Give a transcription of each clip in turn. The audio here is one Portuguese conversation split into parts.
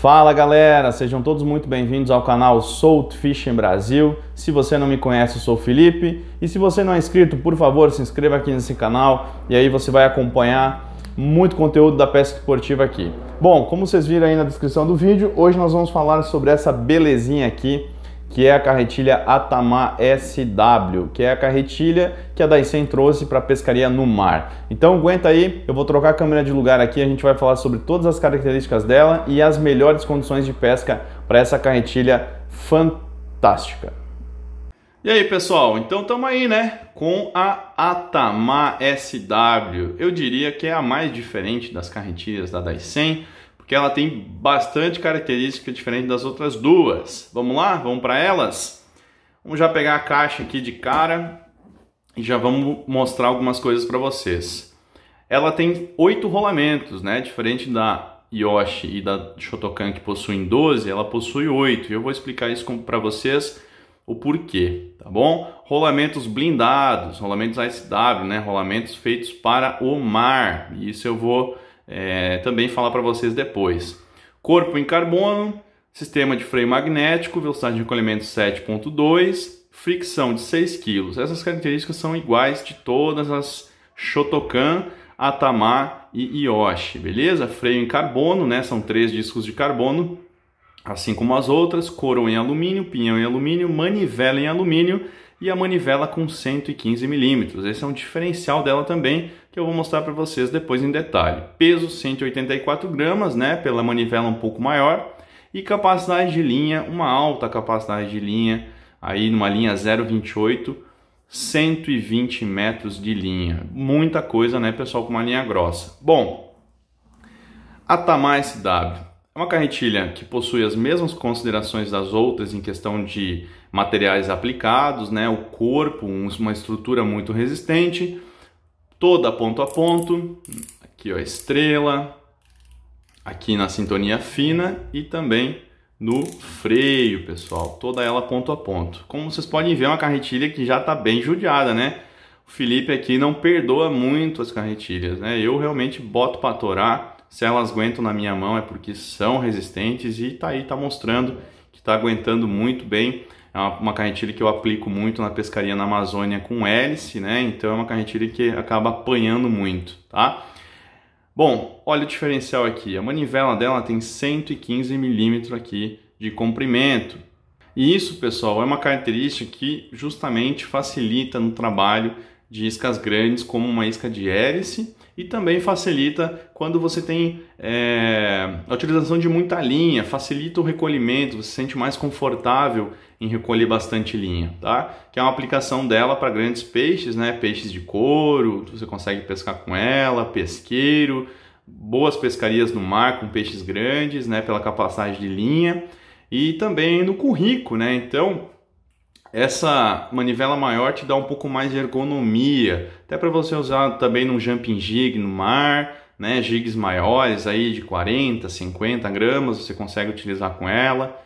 Fala galera, sejam todos muito bem-vindos ao canal Salt Fishing Brasil. Se você não me conhece, eu sou o Felipe. E se você não é inscrito, por favor, se inscreva aqui nesse canal e aí você vai acompanhar muito conteúdo da pesca esportiva aqui. Bom, como vocês viram aí na descrição do vídeo, hoje nós vamos falar sobre essa belezinha aqui, que é a carretilha Atamar SW, que é a carretilha que é a Dyson trouxe para pescaria no mar. Então aguenta aí, eu vou trocar a câmera de lugar aqui, a gente vai falar sobre todas as características dela e as melhores condições de pesca para essa carretilha fantástica. E aí pessoal, então estamos aí né, com a Atamar SW, eu diria que é a mais diferente das carretilhas da Dyson, porque ela tem bastante característica diferente das outras duas. Vamos lá? Vamos para elas? Vamos já pegar a caixa aqui de cara e já vamos mostrar algumas coisas para vocês. Ela tem oito rolamentos, né? Diferente da Yoshi e da Shotokan que possuem 12, ela possui oito. Eu vou explicar isso para vocês o porquê, tá bom? Rolamentos blindados, rolamentos ASW, né? Rolamentos feitos para o mar. isso eu vou é, também falar para vocês depois. Corpo em carbono, sistema de freio magnético, velocidade de recolhimento 7.2, fricção de 6 kg. Essas características são iguais de todas as Shotokan, Atamar e Yoshi, beleza? Freio em carbono, né? São três discos de carbono, assim como as outras, coroa em alumínio, pinhão em alumínio, manivela em alumínio e a manivela com 115 milímetros. Esse é um diferencial dela também que eu vou mostrar para vocês depois em detalhe. Peso 184 gramas, né, pela manivela um pouco maior e capacidade de linha, uma alta capacidade de linha, aí numa linha 0,28, 120 metros de linha. Muita coisa, né, pessoal, com uma linha grossa. Bom, a Tamar SW uma carretilha que possui as mesmas considerações das outras em questão de materiais aplicados, né? o corpo, uma estrutura muito resistente, toda ponto a ponto, aqui ó, estrela, aqui na sintonia fina e também no freio, pessoal, toda ela ponto a ponto. Como vocês podem ver, é uma carretilha que já está bem judiada, né? O Felipe aqui não perdoa muito as carretilhas, né? Eu realmente boto para torar se elas aguentam na minha mão é porque são resistentes e tá aí, tá mostrando que tá aguentando muito bem. É uma, uma carretilha que eu aplico muito na pescaria na Amazônia com hélice, né? Então é uma carretilha que acaba apanhando muito, tá? Bom, olha o diferencial aqui. A manivela dela tem 115 milímetros aqui de comprimento. E isso, pessoal, é uma característica que justamente facilita no trabalho de iscas grandes, como uma isca de hélice e também facilita quando você tem é, a utilização de muita linha, facilita o recolhimento, você se sente mais confortável em recolher bastante linha, tá? Que é uma aplicação dela para grandes peixes, né? Peixes de couro, você consegue pescar com ela, pesqueiro, boas pescarias no mar com peixes grandes, né? Pela capacidade de linha e também no currico, né? Então essa manivela maior te dá um pouco mais de ergonomia, até para você usar também num jumping jig no mar, né, jigs maiores aí de 40, 50 gramas, você consegue utilizar com ela.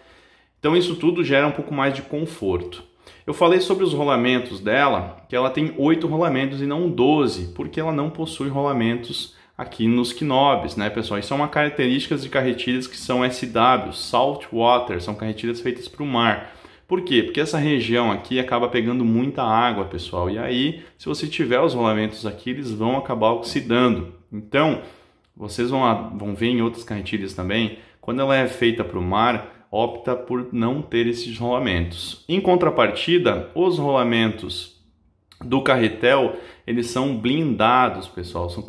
Então isso tudo gera um pouco mais de conforto. Eu falei sobre os rolamentos dela, que ela tem 8 rolamentos e não 12, porque ela não possui rolamentos aqui nos knobs, né, pessoal? Isso é uma característica de carretilhas que são SW, saltwater, são carretilhas feitas para o mar. Por quê? Porque essa região aqui acaba pegando muita água, pessoal. E aí, se você tiver os rolamentos aqui, eles vão acabar oxidando. Então, vocês vão, vão ver em outras carretilhas também, quando ela é feita para o mar, opta por não ter esses rolamentos. Em contrapartida, os rolamentos do carretel, eles são blindados, pessoal. São,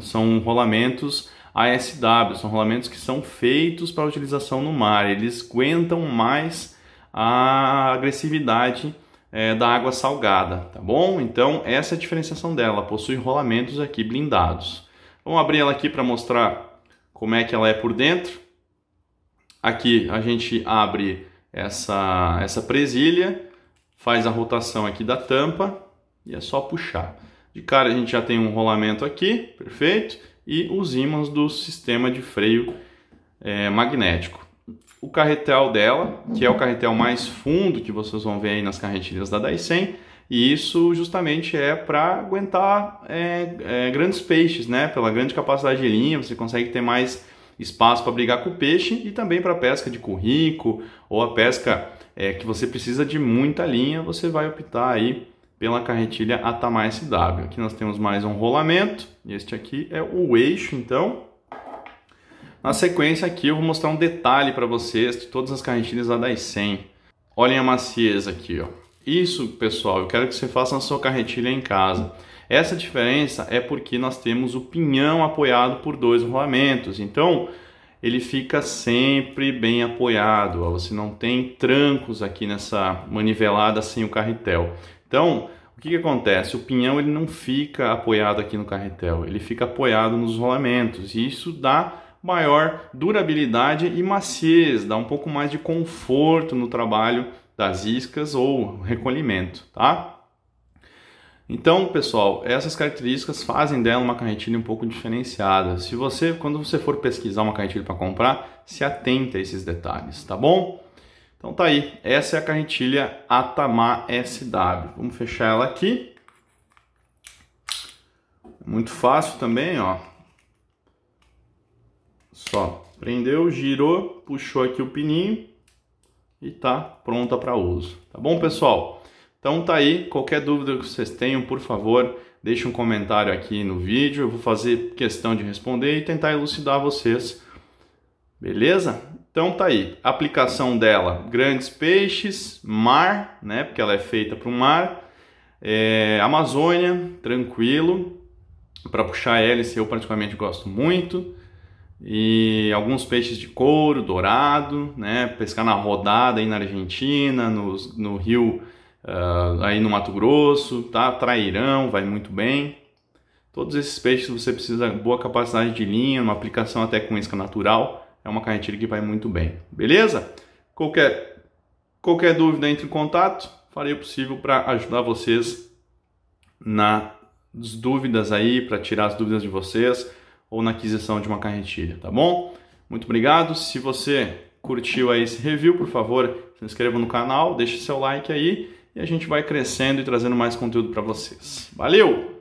são rolamentos ASW, são rolamentos que são feitos para utilização no mar. Eles aguentam mais a agressividade é, da água salgada, tá bom? Então essa é a diferenciação dela, possui rolamentos aqui blindados. Vamos abrir ela aqui para mostrar como é que ela é por dentro. Aqui a gente abre essa, essa presilha, faz a rotação aqui da tampa e é só puxar. De cara a gente já tem um rolamento aqui, perfeito, e os ímãs do sistema de freio é, magnético o carretel dela, que é o carretel mais fundo que vocês vão ver aí nas carretilhas da Daisen, e isso justamente é para aguentar é, é, grandes peixes, né? Pela grande capacidade de linha, você consegue ter mais espaço para brigar com o peixe e também para pesca de currico ou a pesca é, que você precisa de muita linha, você vai optar aí pela carretilha Atama SW. Aqui nós temos mais um rolamento, este aqui é o eixo então, na sequência aqui eu vou mostrar um detalhe para vocês de todas as carretilhas lá das 100. Olhem a maciez aqui, ó. Isso, pessoal, eu quero que você faça na sua carretilha em casa. Essa diferença é porque nós temos o pinhão apoiado por dois rolamentos. Então, ele fica sempre bem apoiado. Ó. Você não tem trancos aqui nessa manivelada sem o carretel. Então, o que, que, acontece? O pinhão ele não fica apoiado aqui no carretel, ele fica apoiado nos rolamentos. E isso dá maior durabilidade e maciez, dá um pouco mais de conforto no trabalho das iscas ou recolhimento, tá? Então, pessoal, essas características fazem dela uma carretilha um pouco diferenciada. Se você, quando você for pesquisar uma carretilha para comprar, se atenta a esses detalhes, tá bom? Então tá aí, essa é a carretilha Atamar SW. Vamos fechar ela aqui. Muito fácil também, ó. Só prendeu, girou, puxou aqui o pininho e tá pronta para uso. Tá bom, pessoal? Então tá aí, qualquer dúvida que vocês tenham, por favor, deixe um comentário aqui no vídeo, eu vou fazer questão de responder e tentar elucidar vocês. Beleza? Então tá aí, aplicação dela, grandes peixes, mar, né, porque ela é feita para o mar, é, Amazônia, tranquilo, para puxar hélice eu particularmente gosto muito, e alguns peixes de couro, dourado, né? Pescar na rodada aí na Argentina, no, no rio uh, aí no Mato Grosso, tá? Trairão, vai muito bem. Todos esses peixes você precisa boa capacidade de linha, uma aplicação até com isca natural. É uma carretilha que vai muito bem, beleza? Qualquer, qualquer dúvida, entre em contato. Farei o possível para ajudar vocês nas dúvidas aí, para tirar as dúvidas de vocês ou na aquisição de uma carretilha, tá bom? Muito obrigado. Se você curtiu aí esse review, por favor, se inscreva no canal, deixe seu like aí e a gente vai crescendo e trazendo mais conteúdo para vocês. Valeu!